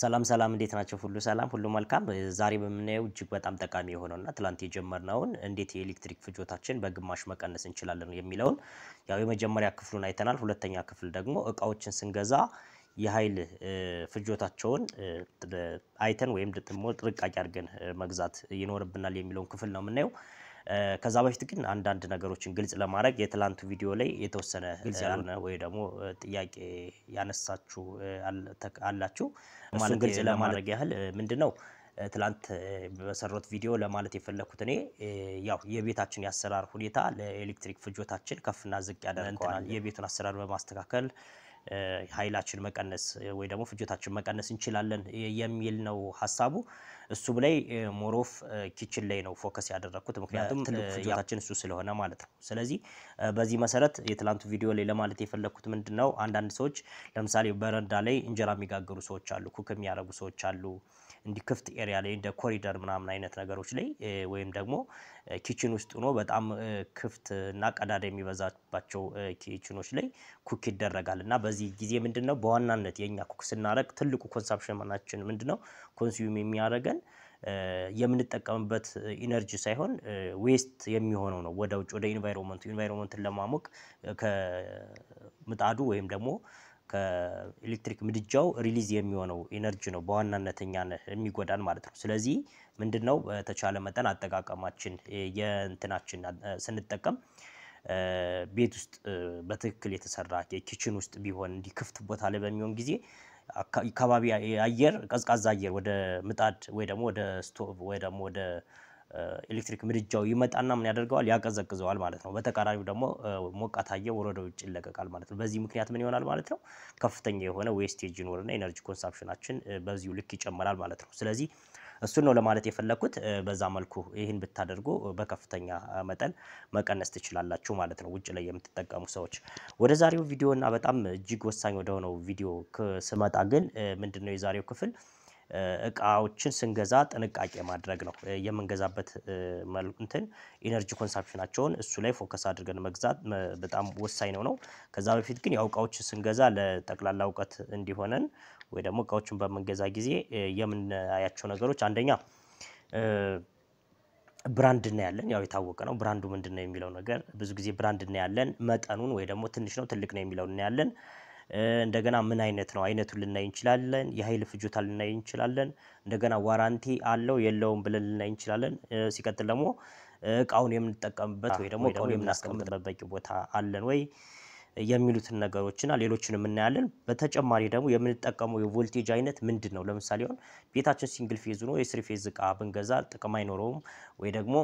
ሰላም ሰላም፣ እንዴት ናቸው? ሁሉ ሰላም፣ ሁሉ መልካም። ዛሬ በምናየው እጅግ በጣም ጠቃሚ የሆነውና ትላንት የጀመርነውን እንዴት የኤሌክትሪክ ፍጆታችን በግማሽ መቀነስ እንችላለን የሚለውን ያው የመጀመሪያ ክፍሉን አይተናል። ሁለተኛ ክፍል ደግሞ እቃዎችን ስንገዛ የኃይል ፍጆታቸውን አይተን ወይም ደግሞ ጥንቃቄ አድርገን መግዛት ይኖርብናል የሚለውን ክፍል ነው የምናየው። ከዛ በፊት ግን አንዳንድ ነገሮችን ግልጽ ለማድረግ የትላንቱ ቪዲዮ ላይ የተወሰነ ግልጽ ያልሆነ ወይ ደግሞ ጥያቄ ያነሳችሁ አላችሁ። እሱን ግልጽ ለማድረግ ያህል ምንድን ነው ትላንት በሰሩት ቪዲዮ ለማለት የፈለግኩት እኔ ያው የቤታችን የአሰራር ሁኔታ ለኤሌክትሪክ ፍጆታችን ከፍና ዝቅ ያደርገዋል። የቤቱን አሰራር በማስተካከል ኃይላችን መቀነስ ወይ ደግሞ ፍጆታችን መቀነስ እንችላለን የሚል ነው ሀሳቡ። እሱ ላይ ሞሮፍ ኪችን ላይ ነው ፎከስ ያደረግኩት፣ ምክንያቱም ፍጆታችን እሱ ስለሆነ ማለት ነው። ስለዚህ በዚህ መሰረት የትላንቱ ቪዲዮ ላይ ለማለት የፈለግኩት ምንድን ነው፣ አንዳንድ ሰዎች ለምሳሌ በረንዳ ላይ እንጀራ የሚጋገሩ ሰዎች አሉ፣ ኩክ የሚያደርጉ ሰዎች አሉ እንዲህ ክፍት ኤሪያ ላይ እንደ ኮሪደር ምናምን አይነት ነገሮች ላይ ወይም ደግሞ ኪችን ውስጥ ሆኖ በጣም ክፍት እና ቀዳዳ የሚበዛባቸው ኪችኖች ላይ ኩክ ይደረጋል እና በዚህ ጊዜ ምንድን ነው በዋናነት የእኛ ኩክ ስናደረግ ትልቁ ኮንሳፕሽናችን ምንድን ነው ኮንሱም የሚያደርገን የምንጠቀምበት ኢነርጂ ሳይሆን ዌስት የሚሆነው ነው ወደ ውጭ ወደ ኢንቫይሮንመንቱ ኢንቫይሮንመንትን ለማሞቅ ከምጣዱ ወይም ደግሞ ከኤሌክትሪክ ምድጃው ሪሊዝ የሚሆነው ኢነርጂ ነው በዋናነት እኛን የሚጎዳን ማለት ነው። ስለዚህ ምንድን ነው በተቻለ መጠን አጠቃቀማችን የእንትናችን ስንጠቀም ቤት ውስጥ በትክክል የተሰራ የኪችን ውስጥ ቢሆን እንዲህ ክፍት ቦታ ላይ በሚሆን ጊዜ ከባቢ አየር ቀዝቃዛ አየር ወደ ምጣድ ወይ ደግሞ ወደ ስቶቭ ወይ ደግሞ ወደ ኤሌክትሪክ ምድጃው ይመጣና ምን ያደርገዋል? ያቀዘቅዘዋል ማለት ነው። በተቃራኒው ደግሞ ሞቃታየው ወረደ ውጭ ይለቀቃል ማለት ነው። በዚህ ምክንያት ምን ይሆናል ማለት ነው? ከፍተኛ የሆነ ዌስቴጅ ይኖርና ኤነርጂ ኮንሳምፕሽናችን በዚሁ ልክ ይጨምራል ማለት ነው። ስለዚህ እሱን ነው ለማለት የፈለግኩት። በዛ መልኩ ይህን ብታደርጉ በከፍተኛ መጠን መቀነስ ትችላላችሁ ማለት ነው፣ ውጭ ላይ የምትጠቀሙ ሰዎች። ወደ ዛሬው ቪዲዮ እና በጣም እጅግ ወሳኝ ወደሆነው ቪዲዮ ስመጣ ግን ምንድን ነው የዛሬው ክፍል እቃዎችን ስንገዛ ጥንቃቄ ማድረግ ነው። የምንገዛበት እንትን ኢነርጂ ኮንሰፕሽናቸውን እሱ ላይ ፎከስ አድርገን መግዛት በጣም ወሳኝ ነው ነው ከዛ በፊት ግን ያው እቃዎችን ስንገዛ ለጠቅላላ እውቀት እንዲሆነን ወይ ደግሞ እቃዎችን በምንገዛ ጊዜ የምናያቸው ነገሮች አንደኛ ብራንድ እናያለን። ያው የታወቀ ነው። ብራንዱ ምንድን ነው የሚለው ነገር ብዙ ጊዜ ብራንድ እናያለን። መጠኑን ወይ ደግሞ ትንሽ ነው ትልቅ ነው የሚለው እናያለን። እንደገና ምን አይነት ነው አይነቱን ልናይ እንችላለን። የኃይል ፍጆታ ልናይ እንችላለን። እንደገና ዋራንቲ አለው የለውም ብለን ልናይ እንችላለን። ሲቀጥል ደግሞ እቃውን የምንጠቀምበት ወይ ደግሞ እቃውን የምናስቀምጥበት በቂ ቦታ አለን ወይ የሚሉትን ነገሮችና ሌሎችንም እናያለን። በተጨማሪ ደግሞ የምንጠቀመው የቮልቴጅ አይነት ምንድን ነው? ለምሳሌ አሁን ቤታችን ሲንግል ፌዝ ነው የስሪ ፌዝ እቃ ብንገዛ ጥቅም አይኖረውም። ወይ ደግሞ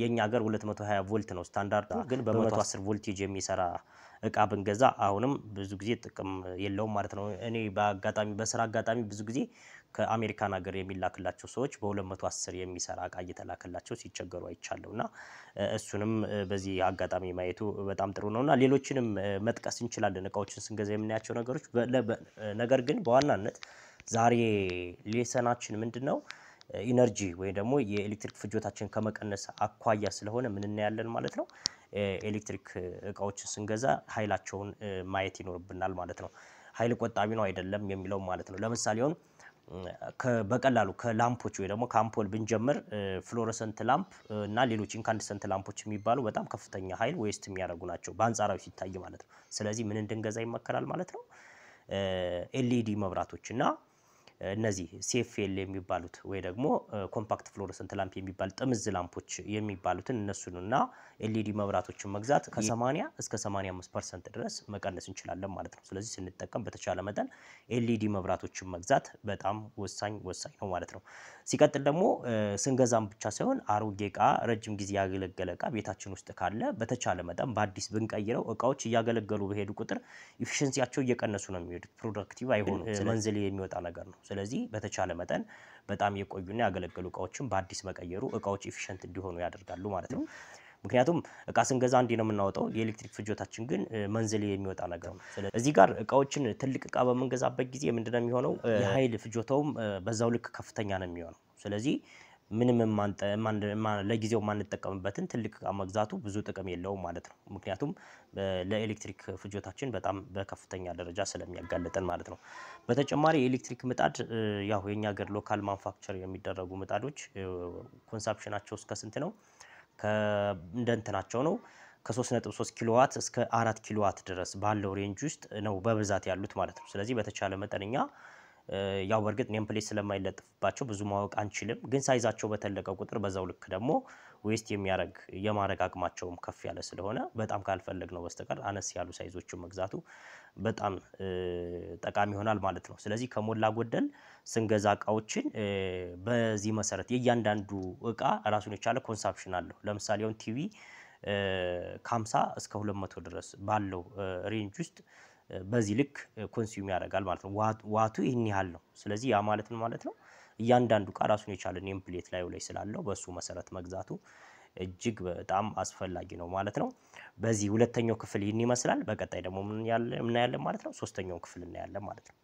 የእኛ ሀገር 220 ቮልት ነው ስታንዳርዱ፣ ግን በ110 ቮልቴጅ የሚሰራ እቃ ብንገዛ አሁንም ብዙ ጊዜ ጥቅም የለውም ማለት ነው። እኔ በአጋጣሚ በስራ አጋጣሚ ብዙ ጊዜ ከአሜሪካን ሀገር የሚላክላቸው ሰዎች በ210 የሚሰራ እቃ እየተላከላቸው ሲቸገሩ አይቻለሁ እና እሱንም በዚህ አጋጣሚ ማየቱ በጣም ጥሩ ነው እና ሌሎችንም መጥቀስ እንችላለን እቃዎችን ስንገዛ የምናያቸው ነገሮች። ነገር ግን በዋናነት ዛሬ ሌሰናችን ምንድን ነው? ኢነርጂ ወይም ደግሞ የኤሌክትሪክ ፍጆታችን ከመቀነስ አኳያ ስለሆነ ምን እናያለን ማለት ነው። ኤሌክትሪክ እቃዎችን ስንገዛ ኃይላቸውን ማየት ይኖርብናል ማለት ነው። ኃይል ቆጣቢ ነው አይደለም የሚለው ማለት ነው። ለምሳሌ አሁን በቀላሉ ከላምፖች ወይ ደግሞ ከአምፖል ብንጀምር ፍሎረሰንት ላምፕ እና ሌሎች ኢንካንድሰንት ላምፖች የሚባሉ በጣም ከፍተኛ ኃይል ዌስት የሚያደርጉ ናቸው በአንጻራዊ ሲታይ ማለት ነው። ስለዚህ ምን እንድንገዛ ይመከራል ማለት ነው? ኤልኢዲ መብራቶች እና እነዚህ ሲኤፍኤል የሚባሉት ወይ ደግሞ ኮምፓክት ፍሎረሰንት ላምፕ የሚባል ጥምዝ ላምፖች የሚባሉትን እነሱንና ኤልኢዲ መብራቶችን መግዛት ከ80 እስከ 85 ፐርሰንት ድረስ መቀነስ እንችላለን ማለት ነው። ስለዚህ ስንጠቀም በተቻለ መጠን ኤልኢዲ መብራቶችን መግዛት በጣም ወሳኝ ወሳኝ ነው ማለት ነው። ሲቀጥል ደግሞ ስንገዛም ብቻ ሳይሆን አሮጌ እቃ፣ ረጅም ጊዜ ያገለገለ እቃ ቤታችን ውስጥ ካለ በተቻለ መጠን በአዲስ ብንቀይረው እቃዎች እያገለገሉ በሄዱ ቁጥር ኢፊሽንሲያቸው እየቀነሱ ነው የሚሄዱት። ፕሮዳክቲቭ አይሆኑ መንዝል የሚወጣ ነገር ነው። ስለዚህ በተቻለ መጠን በጣም የቆዩና ያገለገሉ እቃዎችን በአዲስ መቀየሩ እቃዎች ኤፊሽንት እንዲሆኑ ያደርጋሉ ማለት ነው። ምክንያቱም እቃ ስንገዛ አንዴ ነው የምናወጣው። የኤሌክትሪክ ፍጆታችን ግን መንዝሌ የሚወጣ ነገር ነው። እዚህ ጋር እቃዎችን ትልቅ እቃ በምንገዛበት ጊዜ ምንድነው የሚሆነው? የኃይል ፍጆታውም በዛው ልክ ከፍተኛ ነው የሚሆነው። ስለዚህ ምንም ለጊዜው የማንጠቀምበትን ትልቅ እቃ መግዛቱ ብዙ ጥቅም የለውም ማለት ነው። ምክንያቱም ለኤሌክትሪክ ፍጆታችን በጣም በከፍተኛ ደረጃ ስለሚያጋለጠን ማለት ነው። በተጨማሪ የኤሌክትሪክ ምጣድ ያው የኛ ሀገር ሎካል ማንፋክቸር የሚደረጉ ምጣዶች ኮንሰፕሽናቸው እስከ ስንት ነው? እንደንትናቸው ነው ከ3.3 ኪሎዋት እስከ 4 ኪሎዋት ድረስ ባለው ሬንጅ ውስጥ ነው በብዛት ያሉት ማለት ነው። ስለዚህ በተቻለ መጠነኛ? ያው በእርግጥ ኔም ፕሌት ስለማይለጥፍባቸው ብዙ ማወቅ አንችልም፣ ግን ሳይዛቸው በተለቀ ቁጥር በዛው ልክ ደግሞ ዌስት የሚያደርግ የማድረግ አቅማቸውም ከፍ ያለ ስለሆነ በጣም ካልፈለግ ነው በስተቀር አነስ ያሉ ሳይዞችን መግዛቱ በጣም ጠቃሚ ይሆናል ማለት ነው። ስለዚህ ከሞላ ጎደል ስንገዛ እቃዎችን በዚህ መሰረት የእያንዳንዱ እቃ ራሱን የቻለ ኮንሰፕሽን አለው። ለምሳሌ አሁን ቲቪ ከ50 እስከ 200 ድረስ ባለው ሬንጅ ውስጥ በዚህ ልክ ኮንሱም ያደርጋል ማለት ነው። ዋቱ ይህን ያህል ነው። ስለዚህ ያ ማለት ነው ማለት ነው እያንዳንዱ እቃ ራሱን የቻለ ኔምፕሌት ላዩ ላይ ስላለው በእሱ መሰረት መግዛቱ እጅግ በጣም አስፈላጊ ነው ማለት ነው። በዚህ ሁለተኛው ክፍል ይህን ይመስላል። በቀጣይ ደግሞ ምን እናያለን ማለት ነው ሶስተኛው ክፍል እናያለን ማለት ነው።